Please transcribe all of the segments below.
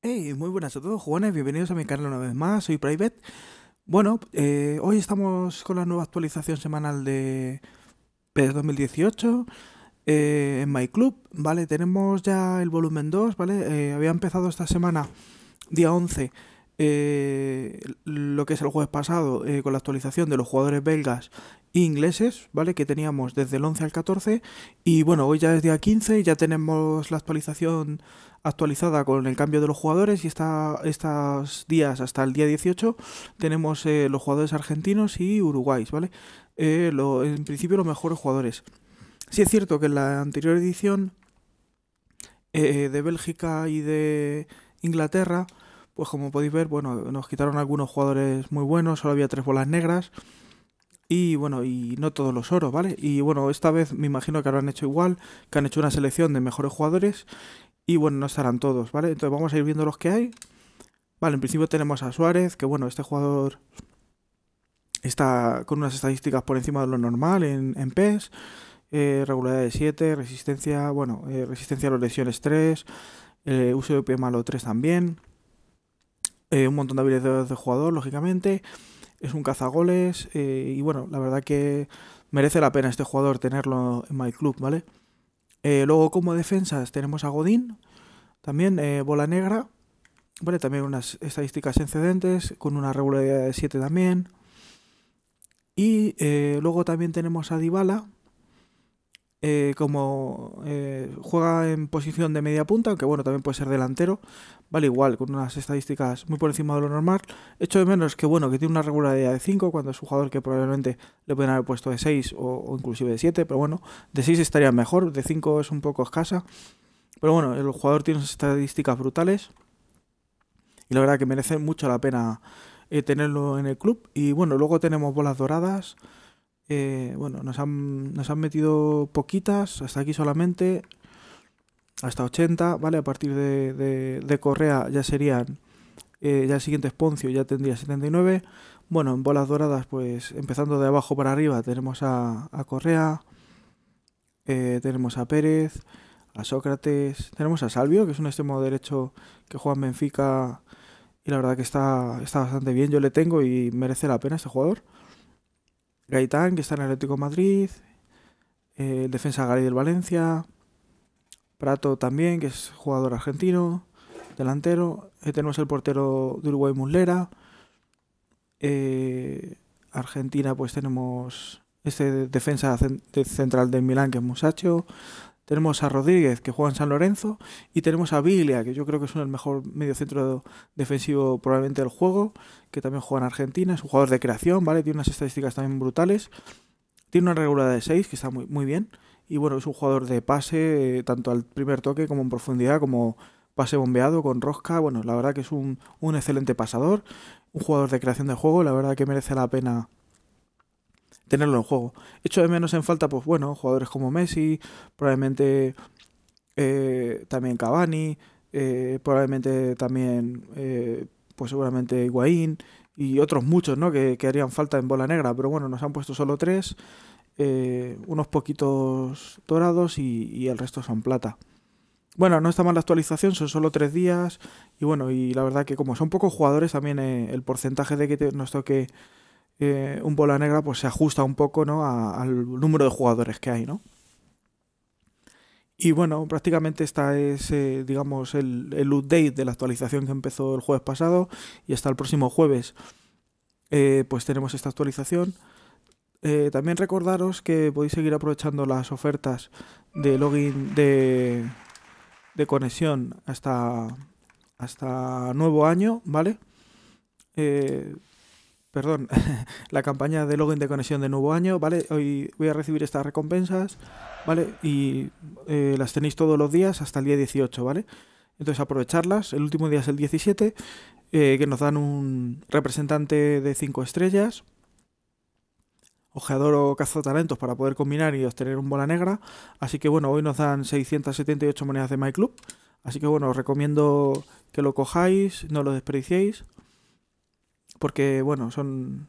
Hey, muy buenas a todos, jóvenes bienvenidos a mi canal una vez más, soy Private. Bueno, eh, hoy estamos con la nueva actualización semanal de PES 2018 eh, en MyClub, ¿vale? Tenemos ya el volumen 2, ¿vale? Eh, había empezado esta semana, día 11, eh, lo que es el jueves pasado eh, con la actualización de los jugadores belgas e ingleses, ¿vale? Que teníamos desde el 11 al 14 y bueno, hoy ya es día 15 ya tenemos la actualización actualizada con el cambio de los jugadores y está, estos días hasta el día 18 tenemos eh, los jugadores argentinos y uruguayos, ¿vale? Eh, en principio los mejores jugadores. si es cierto que en la anterior edición de Bélgica y de Inglaterra pues como podéis ver, bueno, nos quitaron algunos jugadores muy buenos, solo había tres bolas negras. Y bueno, y no todos los oros, ¿vale? Y bueno, esta vez me imagino que habrán hecho igual, que han hecho una selección de mejores jugadores. Y bueno, no estarán todos, ¿vale? Entonces vamos a ir viendo los que hay. Vale, en principio tenemos a Suárez, que bueno, este jugador está con unas estadísticas por encima de lo normal en, PES. Eh, regularidad de 7, resistencia, bueno, eh, resistencia a las lesiones 3, eh, uso de pie malo 3 también. Eh, un montón de habilidades de jugador, lógicamente. Es un cazagoles. Eh, y bueno, la verdad que merece la pena este jugador tenerlo en My Club, ¿vale? Eh, luego, como defensas, tenemos a Godín. También bola negra. Vale, también unas estadísticas excedentes, con una regularidad de 7 también. Y luego también tenemos a Dybala, como juega en posición de media punta, aunque bueno, también puede ser delantero, vale igual, con unas estadísticas muy por encima de lo normal. Hecho de menos que, bueno, que tiene una regularidad de 5, cuando es un jugador que probablemente le pueden haber puesto de 6 o, inclusive de 7, pero bueno, de 6 estaría mejor, de 5 es un poco escasa. Pero bueno, el jugador tiene unas estadísticas brutales y la verdad que merece mucho la pena eh, tenerlo en el club. Y bueno, luego tenemos bolas doradas. Eh, bueno, nos han, nos han metido poquitas, hasta aquí solamente hasta 80, ¿vale? A partir de, de, Correa ya serían, eh, ya el siguiente Poncio ya tendría 79. Bueno, en bolas doradas, pues empezando de abajo para arriba, tenemos a, Correa, eh, tenemos a Pérez, a Sócrates, tenemos a Salvio, que es un extremo derecho que juega en Benfica y la verdad que está, está bastante bien, yo le tengo y merece la pena este jugador. Gaitán, que está en eh, el Atlético Madrid, defensa Gary del Valencia, Prato también, que es jugador argentino, delantero. Eh, tenemos el portero de Uruguay Muslera. Eh, Argentina, pues tenemos este defensa central de Milán, que es Musacho. Tenemos a Rodríguez, que juega en San Lorenzo. Y tenemos a Viglia, que yo creo que es el mejor centro defensivo probablemente del juego, que también juega en Argentina. Es un jugador de creación, ¿vale? Tiene unas estadísticas también brutales. Tiene una regularidad de 6, que está muy, muy bien. Y bueno, es un jugador de pase, eh, tanto al primer toque como en profundidad, como pase bombeado con rosca. Bueno, la verdad que es un, excelente pasador, un jugador de creación de juego, la verdad que merece la pena tenerlo en juego. Hecho de menos en falta, pues bueno, jugadores como Messi, probablemente eh, también Cavani, eh, probablemente también, pues seguramente Higuaín y otros muchos, ¿no? Que, que, harían falta en bola negra, pero bueno, nos han puesto solo tres eh, unos poquitos dorados y, el resto son plata. Bueno, no está mal la actualización, son solo tres días. Y bueno, y la verdad que como son pocos jugadores, también eh, el porcentaje de que nos toque eh, un bola negra, pues se ajusta un poco, al número de jugadores que hay, ¿no? Y bueno, prácticamente esta es, digamos, el, update de la actualización que empezó el jueves pasado y hasta el próximo jueves. pues tenemos esta actualización. Eh, también recordaros que podéis seguir aprovechando las ofertas de login de, conexión hasta, hasta nuevo año, ¿vale? Eh, perdón, la campaña de login de conexión de nuevo año, ¿vale? Hoy voy a recibir estas recompensas, ¿vale? Y eh, las tenéis todos los días hasta el día 18, ¿vale? Entonces aprovecharlas, el último día es el 17, que nos dan un representante de 5 estrellas, ojeador o talentos para poder combinar y obtener un bola negra. Así que bueno, hoy nos dan 678 monedas de My Club. Así que bueno, os recomiendo que lo cojáis, no lo desperdiciéis. Porque bueno, son,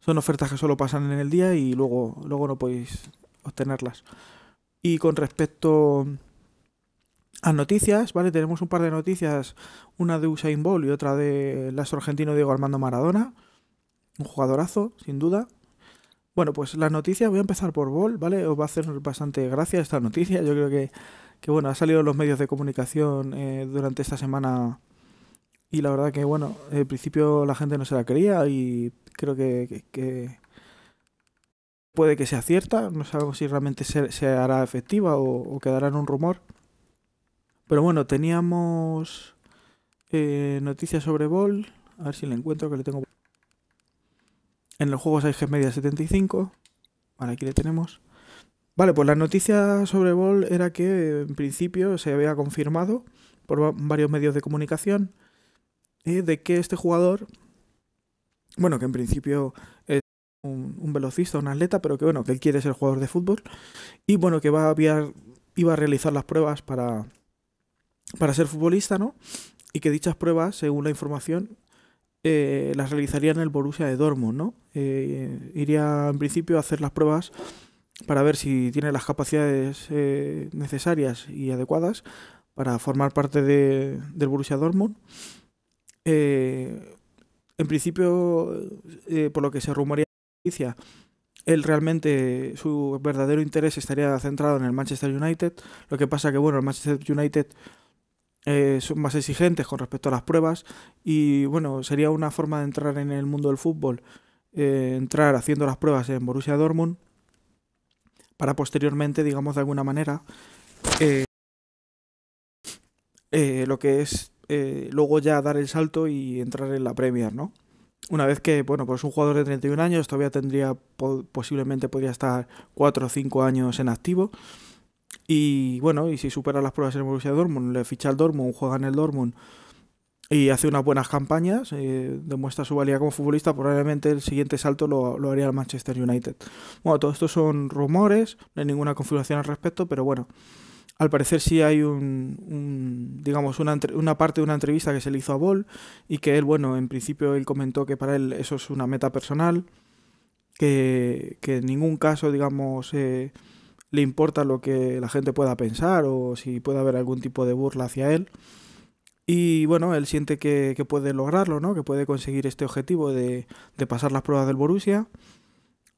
son ofertas que solo pasan en el día y luego, luego no podéis obtenerlas. Y con respecto a noticias, ¿vale? Tenemos un par de noticias, una de Usain Bolt y otra de Lazo argentino Diego Armando Maradona. Un jugadorazo, sin duda, bueno, pues las noticias, voy a empezar por Vol, ¿vale? Os va a hacer bastante gracia esta noticia. Yo creo que, que bueno, ha salido en los medios de comunicación eh, durante esta semana y la verdad que, bueno, al principio la gente no se la quería y creo que, puede que sea cierta. No sabemos si realmente se, hará efectiva o, quedará en un rumor. Pero bueno, teníamos eh, noticias sobre Vol, A ver si la encuentro, que le tengo en los juegos 6 media 75. Vale, aquí le tenemos. Vale, pues la noticia sobre Ball era que en principio se había confirmado por varios medios de comunicación eh, de que este jugador, bueno, que en principio es un, velocista, un atleta, pero que bueno, que él quiere ser jugador de fútbol y bueno, que va a iba a realizar las pruebas para, para ser futbolista, ¿no? Y que dichas pruebas, según la información, eh, las realizaría en el Borussia de Dortmund, ¿no? Eh, iría en principio a hacer las pruebas para ver si tiene las capacidades eh, necesarias y adecuadas para formar parte de, del Borussia Dortmund. en principio, por lo que se rumorea en él realmente su verdadero interés estaría centrado en el Manchester United. Lo que pasa que bueno, el Manchester United eh, son más exigentes con respecto a las pruebas y bueno, sería una forma de entrar en el mundo del fútbol, eh, entrar haciendo las pruebas en Borussia Dortmund para posteriormente, digamos de alguna manera, eh, lo que es luego ya dar el salto y entrar en la Premier, ¿no? Una vez que, bueno, pues un jugador de 31 años todavía tendría, posiblemente podría estar 4 o 5 años en activo y bueno, y si supera las pruebas en el Borussia Dortmund, le ficha al Dortmund, juega en el Dortmund y hace unas buenas campañas, eh, demuestra su valía como futbolista, probablemente el siguiente salto lo, haría el Manchester United. Bueno, todo esto son rumores, no hay ninguna configuración al respecto, pero bueno, al parecer sí hay un, digamos, una, parte de una entrevista que se le hizo a Ball y que él, bueno, en principio él comentó que para él eso es una meta personal, que, en ningún caso, digamos, eh, le importa lo que la gente pueda pensar o si puede haber algún tipo de burla hacia él. Y bueno, él siente que, puede lograrlo, ¿no? Que puede conseguir este objetivo de, de pasar las pruebas del Borussia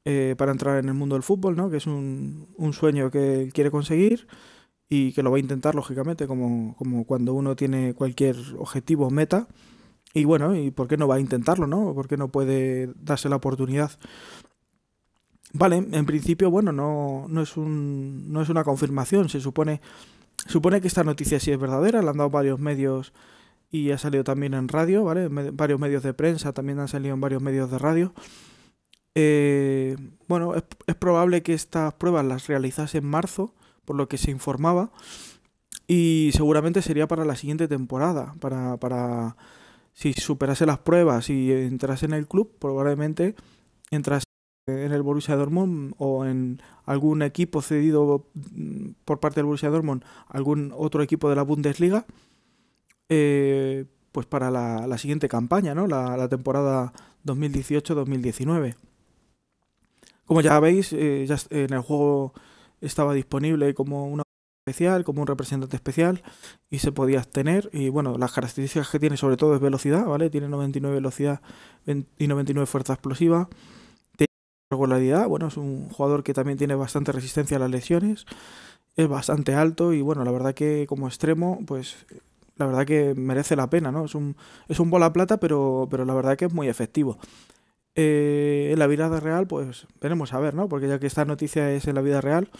eh, para entrar en el mundo del fútbol, ¿no? Que es un, un sueño que quiere conseguir y que lo va a intentar, lógicamente, como, como cuando uno tiene cualquier objetivo o meta. Y bueno, ¿y por qué no va a intentarlo, no? ¿Por qué no puede darse la oportunidad? Vale, en principio, bueno, no, no, es un, no es una confirmación. Se supone, supone que esta noticia sí es verdadera. La han dado varios medios y ha salido también en radio, ¿vale? varios medios de prensa también han salido en varios medios de radio. Eh, bueno, es, probable que estas pruebas las realizase en marzo, por lo que se informaba. Y seguramente sería para la siguiente temporada, para, para si superase las pruebas y entrase en el club, probablemente entras en el Borussia Dortmund o en algún equipo cedido mm, por parte del Borussia Dortmund, algún otro equipo de la Bundesliga, eh, pues para la, siguiente campaña, ¿no? La, temporada 2018-2019. Como ya veis, eh, ya en el juego estaba disponible como una especial, como un representante especial y se podía tener y bueno, las características que tiene sobre todo es velocidad, ¿vale? Tiene 99 velocidad y 99 fuerza explosiva. Bueno, es un jugador que también tiene bastante resistencia a las lesiones, es bastante alto y bueno, la verdad que como extremo, pues la verdad que merece la pena, ¿no? Es un, es un bola plata, pero, pero la verdad que es muy efectivo. Eh, en la vida real, pues veremos a ver, ¿no? Porque ya que esta noticia es en la vida real,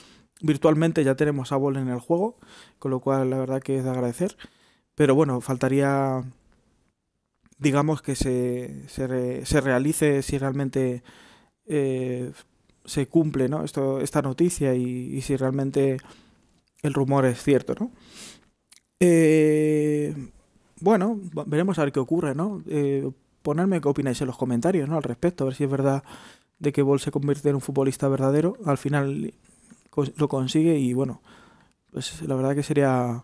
virtualmente ya tenemos a Bol en el juego, con lo cual la verdad que es de agradecer. Pero bueno, faltaría, digamos, que se realice si realmente eh, se cumple ¿no? Esto, esta noticia y, si realmente el rumor es cierto, ¿no? Eh, bueno, veremos a ver qué ocurre, ¿no? Eh, ponerme qué opináis en los comentarios, ¿no? Al respecto, a ver si es verdad de que Bol se convierte en un futbolista verdadero. Al final lo consigue y bueno, pues la verdad que sería...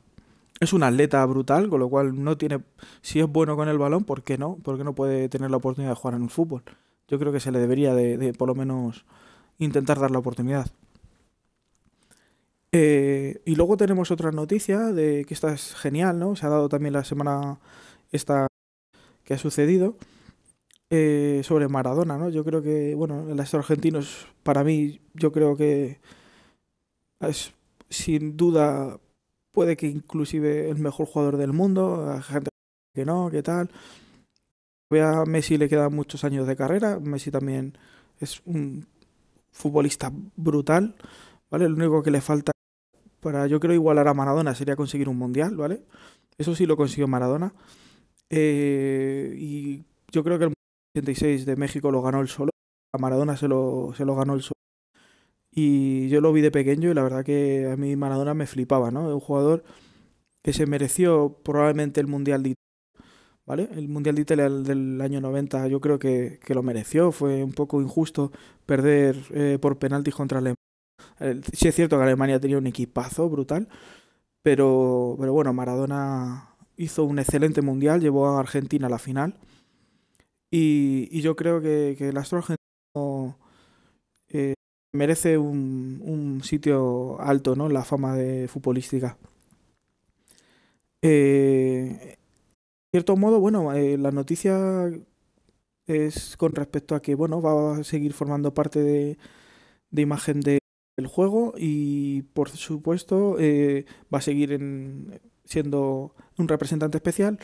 Es un atleta brutal, con lo cual no tiene... Si es bueno con el balón, ¿por qué no? ¿Por qué no puede tener la oportunidad de jugar en el fútbol? yo creo que se le debería de, por lo menos intentar dar la oportunidad. Eh, y luego tenemos otra noticia de que esta es genial, ¿no? Se ha dado también la semana esta que ha sucedido eh, sobre Maradona, ¿no? Yo creo que, bueno, el astro es, para mí, yo creo que es sin duda, puede que inclusive el mejor jugador del mundo, gente que no, que tal. A Messi le quedan muchos años de carrera. Messi también es un futbolista brutal, ¿vale? Lo único que le falta para, yo creo, igualar a Maradona sería conseguir un mundial, ¿vale? Eso sí lo consiguió Maradona. Eh, y yo creo que el 86 de México lo ganó él solo. A Maradona se lo, se lo ganó él solo. Y yo lo vi de pequeño y la verdad que a mí Maradona me flipaba, ¿no? Un jugador que se mereció probablemente el mundial de el Mundial de Italia del año 90 yo creo que, lo mereció, fue un poco injusto perder eh, por penaltis contra Alemania. Si es cierto que Alemania tenía un equipazo brutal, pero, pero bueno, Maradona hizo un excelente Mundial, llevó a Argentina a la final y, yo creo que, el astro argentino eh, merece un, sitio alto ¿no? la fama de futbolística. Eh, cierto modo, bueno, eh, la noticia es con respecto a que, bueno, va a seguir formando parte de, imagen de, del juego y, por supuesto, eh, va a seguir siendo un representante especial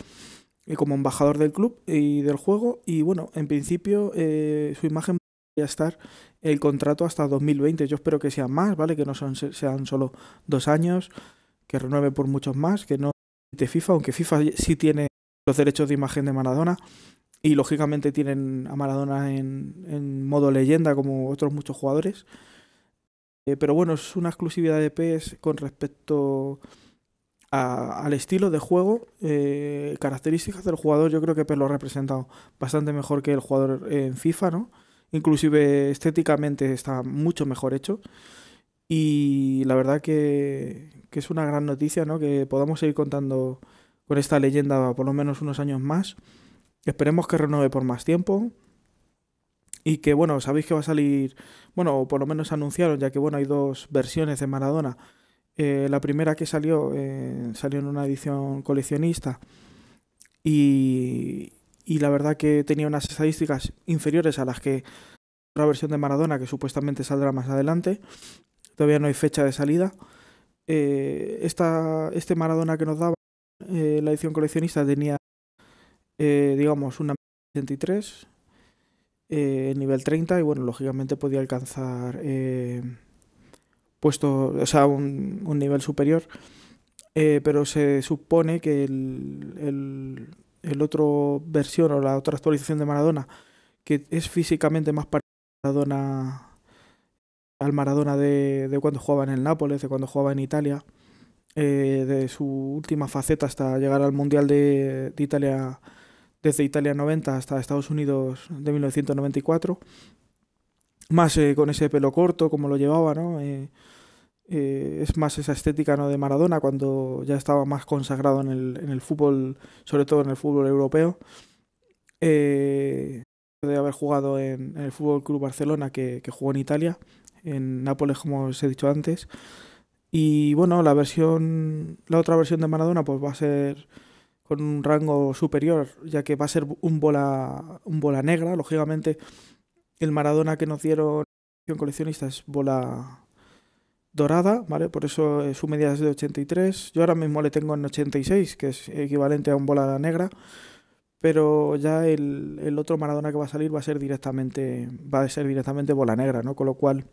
y eh, como embajador del club y del juego y, bueno, en principio su imagen va a estar el contrato hasta 2020. Yo espero que sea más, ¿vale? Que no son, sean solo dos años, que renueve por muchos más, que no... De FIFA, aunque FIFA sí tiene los derechos de imagen de Maradona. Y lógicamente tienen a Maradona en, modo leyenda, como otros muchos jugadores. Eh, pero bueno, es una exclusividad de PES con respecto al estilo de juego, eh, características del jugador. Yo creo que PES lo ha representado bastante mejor que el jugador en FIFA, ¿no? Inclusive estéticamente está mucho mejor hecho. Y la verdad que, que es una gran noticia, ¿no? Que podamos seguir contando con esta leyenda por lo menos unos años más. Esperemos que renueve por más tiempo. Y que, bueno, sabéis que va a salir, bueno, o por lo menos anunciaron, ya que, bueno, hay dos versiones de Maradona. Eh, la primera que salió, eh, salió en una edición coleccionista. Y, la verdad que tenía unas estadísticas inferiores a las que otra versión de Maradona, que supuestamente saldrá más adelante. Todavía no hay fecha de salida. Eh, este Maradona que nos daba eh, la edición coleccionista tenía, eh, digamos, una 83, eh, nivel 30, y bueno, lógicamente podía alcanzar eh, puesto, o sea, un, nivel superior. pero se supone que el, el, otro versión o la otra actualización de Maradona, que es físicamente más parecida Maradona, al Maradona de, de cuando jugaba en el Nápoles, de cuando jugaba en Italia, eh, de su última faceta hasta llegar al Mundial de, Italia, desde Italia 90 hasta Estados Unidos de 1994. Más eh, con ese pelo corto, como lo llevaba, ¿no? Eh, es más esa estética ¿no? de Maradona cuando ya estaba más consagrado en el, en el fútbol, sobre todo en el fútbol europeo. de haber jugado en, el Fútbol Club Barcelona, que, que jugó en Italia, en Nápoles, como os he dicho antes. Y bueno, la versión, la otra versión de Maradona, pues va a ser con un rango superior, ya que va a ser un bola, un bola negra. Lógicamente, el Maradona que nos dieron coleccionista es bola dorada, ¿vale? Por eso eh, su media es de 83. Yo ahora mismo le tengo en 86, que es equivalente a un bola negra. Pero ya el, el otro Maradona que va a salir va a ser directamente. Va a ser directamente bola negra, ¿no? Con lo cual.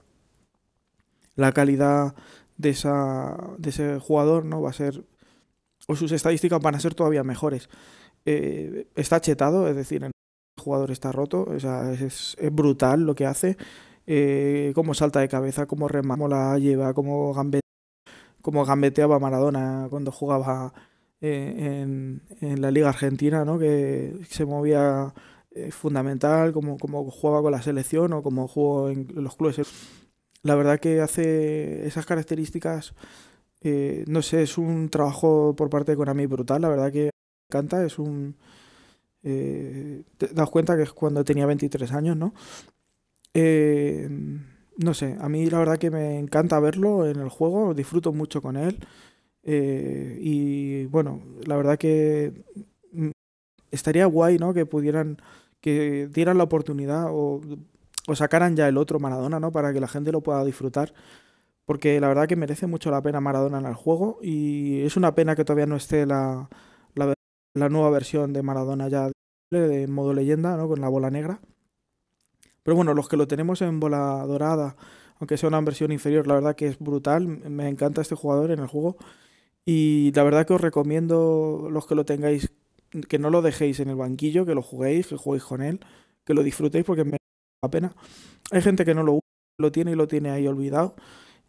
La calidad de, esa, de ese jugador, ¿no? Va a ser. O sus estadísticas van a ser todavía mejores. Eh, está chetado, es decir, el jugador está roto. es, brutal lo que hace. Eh, como salta de cabeza, como rema, la lleva, como gambeteaba Maradona cuando jugaba eh, en, en, la Liga Argentina, ¿no? Que se movía fundamental, como, como jugaba con la selección o como jugó en los clubes la verdad que hace esas características, eh, no sé, es un trabajo por parte de Konami brutal, la verdad que me encanta, es un... Eh, te das cuenta que es cuando tenía 23 años, ¿no? Eh, no sé, a mí la verdad que me encanta verlo en el juego, disfruto mucho con él. y bueno, la verdad que mm, estaría guay, ¿no? Que pudieran, que dieran la oportunidad o o sacaran ya el otro Maradona, ¿no? Para que la gente lo pueda disfrutar. Porque la verdad que merece mucho la pena Maradona en el juego. Y es una pena que todavía no esté la, nueva versión de Maradona ya de modo leyenda, ¿no? Con la bola negra. Pero bueno, los que lo tenemos en bola dorada, aunque sea una versión inferior, la verdad que es brutal. Me encanta este jugador en el juego. Y la verdad que os recomiendo los que lo tengáis, que no lo dejéis en el banquillo, que lo juguéis, que juguéis con él, que lo disfrutéis porque me pena. Hay gente que no lo usa, lo tiene y lo tiene ahí olvidado.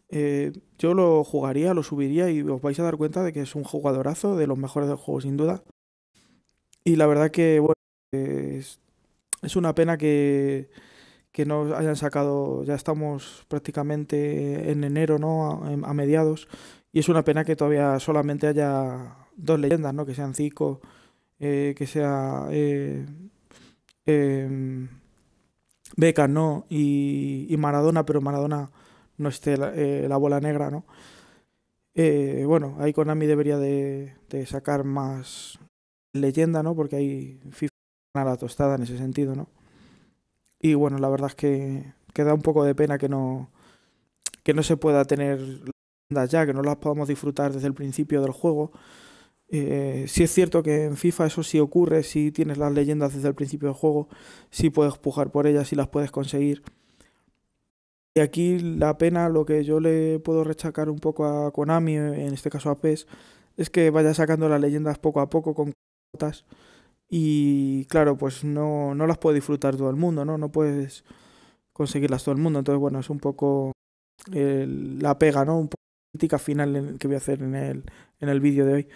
Eh, yo lo jugaría, lo subiría y os vais a dar cuenta de que es un jugadorazo, de los mejores del juego sin duda. Y la verdad que bueno, es, una pena que, que no hayan sacado, ya estamos prácticamente en enero, ¿no? A, mediados. Y es una pena que todavía solamente haya dos leyendas, ¿no? Que sean Zico, eh, que sea... Eh, em, Beca, ¿no? Y, y Maradona, pero Maradona no esté la, eh, la bola negra, ¿no? Eh, bueno, ahí Konami debería de, de, sacar más leyenda, ¿no? Porque hay FIFA a la tostada en ese sentido, ¿no? Y bueno, la verdad es que, queda un poco de pena que no, que no se pueda tener leyendas ya, que no las podamos disfrutar desde el principio del juego. Eh, si es cierto que en FIFA eso sí ocurre, si tienes las leyendas desde el principio del juego, si puedes pujar por ellas, y las puedes conseguir. Y aquí la pena, lo que yo le puedo rechacar un poco a Konami, en este caso a PES, es que vaya sacando las leyendas poco a poco con cotas. Y claro, pues no, no las puede disfrutar todo el mundo, ¿no? No puedes conseguirlas todo el mundo. Entonces, bueno, es un poco la pega, ¿no? Un poco la crítica final que voy a hacer en el, en el vídeo de hoy.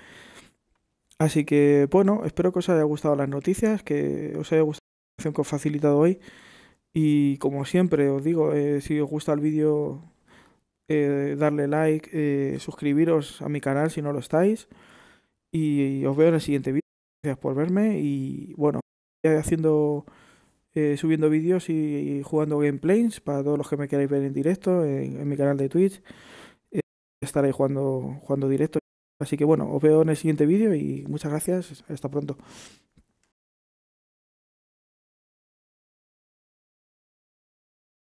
Así que bueno, espero que os haya gustado las noticias, que os haya gustado la información que os he facilitado hoy. Y como siempre os digo, eh, si os gusta el vídeo, eh, darle like, eh, suscribiros a mi canal si no lo estáis. Y, os veo en el siguiente vídeo. Gracias por verme y bueno, voy haciendo, subiendo vídeos y, jugando gameplays para todos los que me queráis ver en directo en, mi canal de Twitch. estaré jugando, jugando directo. Así que bueno, os veo en el siguiente vídeo y muchas gracias. Hasta pronto.